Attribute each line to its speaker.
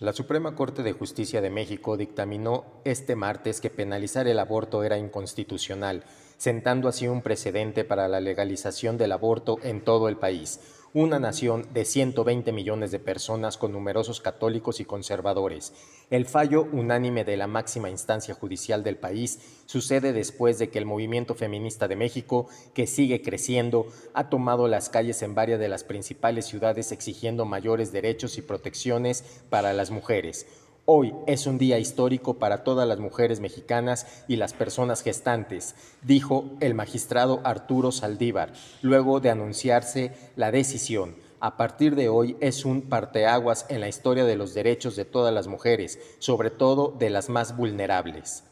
Speaker 1: La Suprema Corte de Justicia de México dictaminó este martes que penalizar el aborto era inconstitucional, sentando así un precedente para la legalización del aborto en todo el país una nación de 120 millones de personas con numerosos católicos y conservadores. El fallo unánime de la máxima instancia judicial del país sucede después de que el movimiento feminista de México, que sigue creciendo, ha tomado las calles en varias de las principales ciudades exigiendo mayores derechos y protecciones para las mujeres. Hoy es un día histórico para todas las mujeres mexicanas y las personas gestantes, dijo el magistrado Arturo Saldívar, luego de anunciarse la decisión. A partir de hoy es un parteaguas en la historia de los derechos de todas las mujeres, sobre todo de las más vulnerables.